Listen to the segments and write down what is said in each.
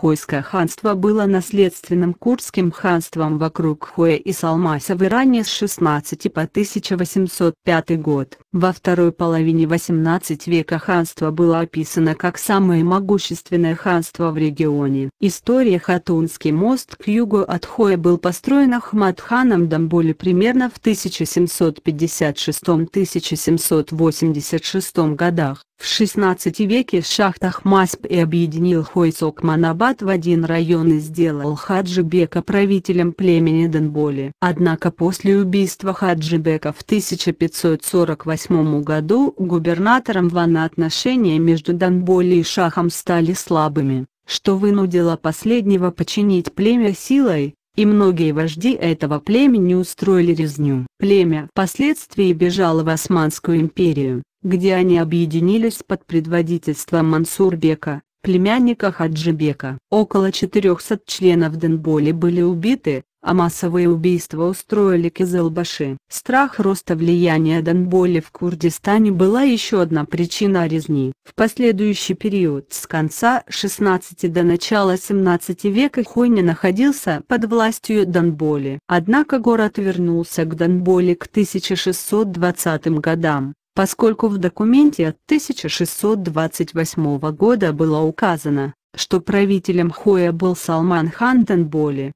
Хойское ханство было наследственным курдским ханством вокруг Хоя и Салмаса в Иране с 16 по 1805 год. Во второй половине 18 века ханство было описано как самое могущественное ханство в регионе. История Хатунский мост к югу от Хоя был построен Ахмад-ханом Дамболи примерно в 1756-1786 годах. В XVI веке шахт Ахмасп и объединил Хойсок-Манабад в один район и сделал Хаджибека правителем племени Донболи. Однако после убийства Хаджибека в 1548 году губернатором Ван отношения между Донболи и Шахом стали слабыми, что вынудило последнего починить племя силой, и многие вожди этого племени устроили резню. Племя впоследствии бежало в Османскую империю где они объединились под предводительством Мансурбека, племянника Хаджибека. Около 400 членов Денболи были убиты, а массовые убийства устроили Кизелбаши. Страх роста влияния Донболи в Курдистане была еще одна причина резни. В последующий период с конца 16 до начала 17 века Хойня находился под властью Донболи. Однако город вернулся к Донболи к 1620 годам поскольку в документе от 1628 года было указано, что правителем Хоя был Салман хан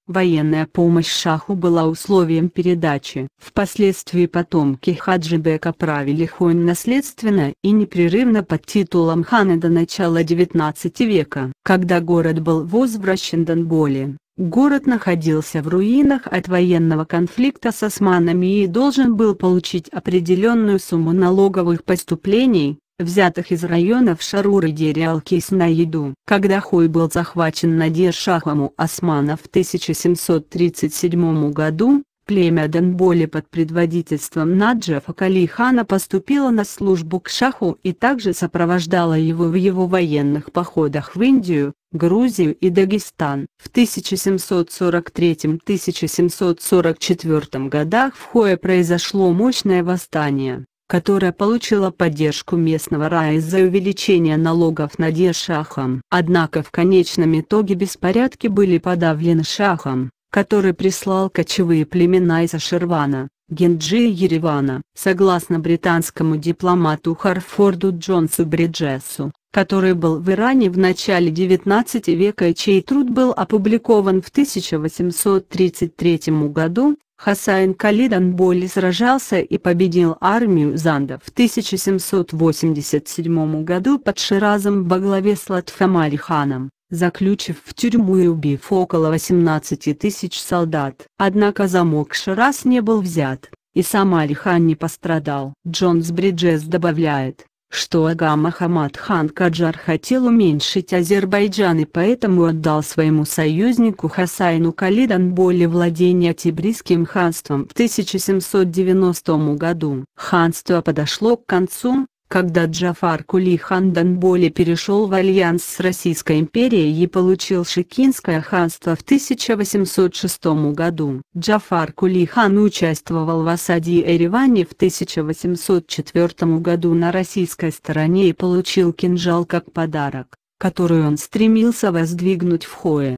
Военная помощь Шаху была условием передачи. Впоследствии потомки Хаджибека правили Хоем наследственно и непрерывно под титулом хана до начала XIX века. Когда город был возвращен Донболи. Город находился в руинах от военного конфликта с османами и должен был получить определенную сумму налоговых поступлений, взятых из районов Шарур и Дериалкис на еду. Когда Хой был захвачен Надир Шахом у османов в 1737 году, Племя Донболи под предводительством Наджафа Калихана поступило на службу к шаху и также сопровождало его в его военных походах в Индию, Грузию и Дагестан. В 1743-1744 годах в Хое произошло мощное восстание, которое получило поддержку местного рая из-за увеличения налогов на шахом. Однако в конечном итоге беспорядки были подавлены шахом который прислал кочевые племена из Ашервана, Генджи и Еревана. Согласно британскому дипломату Харфорду Джонсу Бриджесу, который был в Иране в начале XIX века и чей труд был опубликован в 1833 году, Хасайн Калид Анболи сражался и победил армию Занда в 1787 году под Ширазом во главе с Латфамалиханом заключив в тюрьму и убив около 18 тысяч солдат. Однако замок Шарас не был взят, и сам Алихан не пострадал. Джонс Бриджес добавляет, что Ага Махамад хан Каджар хотел уменьшить Азербайджан и поэтому отдал своему союзнику Хасайну Калидан более владения Тибрийским ханством в 1790 году. Ханство подошло к концу, когда Джафар Кули Хандан Боли перешел в альянс с Российской империей и получил Шикинское ханство в 1806 году, Джафар Кули хан участвовал в осаде Эревани в 1804 году на российской стороне и получил кинжал как подарок, который он стремился воздвигнуть в Хое.